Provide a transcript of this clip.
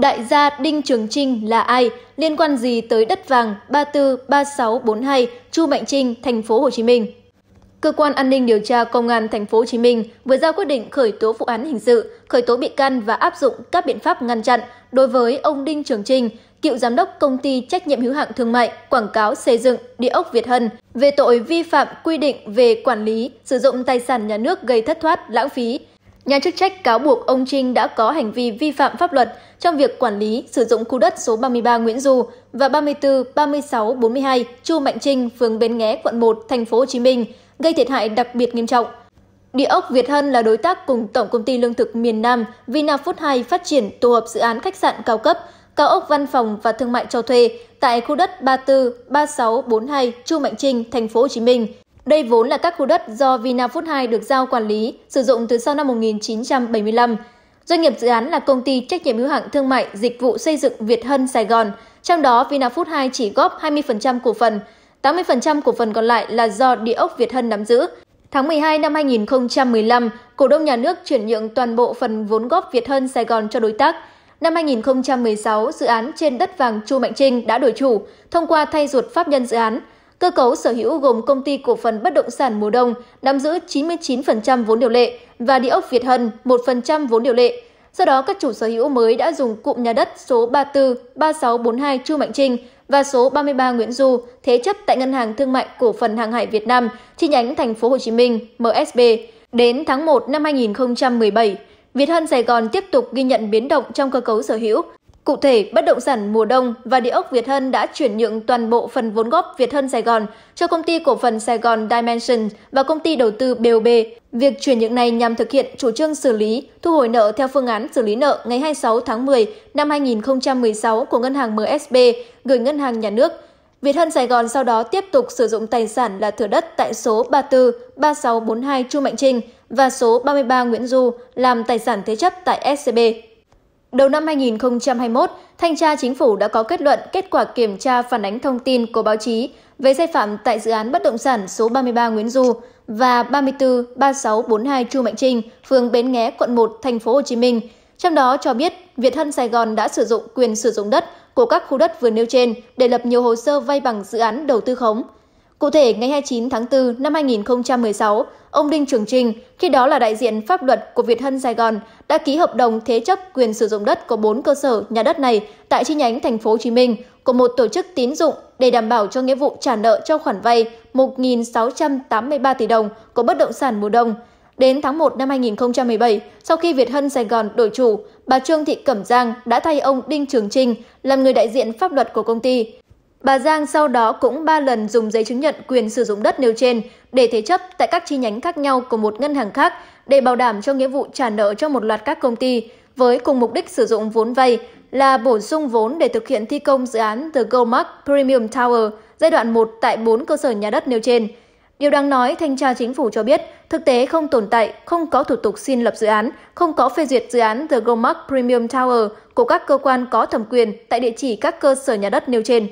đại gia Đinh Trường Trinh là ai, liên quan gì tới đất vàng 343642 Chu Mạnh Trinh, thành phố Hồ Chí Minh. Cơ quan an ninh điều tra Công an thành phố Hồ Chí Minh vừa ra quyết định khởi tố vụ án hình sự, khởi tố bị can và áp dụng các biện pháp ngăn chặn đối với ông Đinh Trường Trinh, cựu giám đốc công ty trách nhiệm hữu hạn thương mại quảng cáo xây dựng địa ốc Việt Hân về tội vi phạm quy định về quản lý sử dụng tài sản nhà nước gây thất thoát lãng phí Nhà chức trách cáo buộc ông Trinh đã có hành vi vi phạm pháp luật trong việc quản lý sử dụng khu đất số 33 Nguyễn Du và 34, 36, 42 Chu Mạnh Trinh, phường Bến Nghé, quận 1, thành phố Hồ Chí Minh, gây thiệt hại đặc biệt nghiêm trọng. Địa ốc Việt Hân là đối tác cùng Tổng công ty lương thực miền Nam Vinafood 2 phát triển tổ hợp dự án khách sạn cao cấp, cao ốc văn phòng và thương mại cho thuê tại khu đất 34, 36, 42 Chu Mạnh Trinh, thành phố Hồ Chí Minh. Đây vốn là các khu đất do Vinafood 2 được giao quản lý, sử dụng từ sau năm 1975. Doanh nghiệp dự án là công ty trách nhiệm hữu hạn thương mại dịch vụ xây dựng Việt Hân Sài Gòn, trong đó Vinafood 2 chỉ góp 20% cổ phần, 80% cổ phần còn lại là do địa ốc Việt Hân nắm giữ. Tháng 12 năm 2015, cổ đông nhà nước chuyển nhượng toàn bộ phần vốn góp Việt Hân Sài Gòn cho đối tác. Năm 2016, dự án trên đất vàng Chu Mạnh Trinh đã đổi chủ thông qua thay ruột pháp nhân dự án. Cơ cấu sở hữu gồm công ty cổ phần bất động sản Mùa Đông nắm giữ 99% vốn điều lệ và địa ốc Việt Hân 1% vốn điều lệ. Do đó, các chủ sở hữu mới đã dùng cụm nhà đất số 34, 3642 Chu Mạnh Trinh và số 33 Nguyễn Du thế chấp tại Ngân hàng Thương mại Cổ phần Hàng hải Việt Nam chi nhánh Thành phố Hồ Chí Minh MSB đến tháng 1 năm 2017. Việt Hân Sài Gòn tiếp tục ghi nhận biến động trong cơ cấu sở hữu Cụ thể, bất động sản mùa đông và địa ốc Việt Hân đã chuyển nhượng toàn bộ phần vốn góp Việt Hân Sài Gòn cho công ty cổ phần Sài Gòn Dimension và công ty đầu tư BOB. Việc chuyển nhượng này nhằm thực hiện chủ trương xử lý, thu hồi nợ theo phương án xử lý nợ ngày 26 tháng 10 năm 2016 của Ngân hàng MSB gửi Ngân hàng Nhà nước. Việt Hân Sài Gòn sau đó tiếp tục sử dụng tài sản là thửa đất tại số 34 3642 Chu Mạnh Trinh và số 33 Nguyễn Du làm tài sản thế chấp tại SCB. Đầu năm 2021, Thanh tra Chính phủ đã có kết luận kết quả kiểm tra phản ánh thông tin của báo chí về sai phạm tại dự án bất động sản số 33 Nguyễn Du và 34 3642 Chu Mạnh Trinh, phường Bến Nghé, quận 1, thành phố Hồ Chí Minh. Trong đó cho biết, Việt Hân Sài Gòn đã sử dụng quyền sử dụng đất của các khu đất vừa nêu trên để lập nhiều hồ sơ vay bằng dự án đầu tư khống. Cụ thể, ngày 29 tháng 4 năm 2016, ông Đinh Trường Trinh, khi đó là đại diện pháp luật của Việt Hân Sài Gòn, đã ký hợp đồng thế chấp quyền sử dụng đất của 4 cơ sở nhà đất này tại chi nhánh thành phố Hồ Chí Minh của một tổ chức tín dụng để đảm bảo cho nghĩa vụ trả nợ cho khoản vay 1.683 tỷ đồng của bất động sản mùa đông. Đến tháng 1 năm 2017, sau khi Việt Hân Sài Gòn đổi chủ, bà Trương Thị Cẩm Giang đã thay ông Đinh Trường Trinh làm người đại diện pháp luật của công ty. Bà Giang sau đó cũng 3 lần dùng giấy chứng nhận quyền sử dụng đất nêu trên để thế chấp tại các chi nhánh khác nhau của một ngân hàng khác để bảo đảm cho nghĩa vụ trả nợ cho một loạt các công ty với cùng mục đích sử dụng vốn vay là bổ sung vốn để thực hiện thi công dự án The Goldmark Premium Tower giai đoạn 1 tại 4 cơ sở nhà đất nêu trên. Điều đáng nói, Thanh tra Chính phủ cho biết thực tế không tồn tại, không có thủ tục xin lập dự án, không có phê duyệt dự án The Goldmark Premium Tower của các cơ quan có thẩm quyền tại địa chỉ các cơ sở nhà đất nêu trên.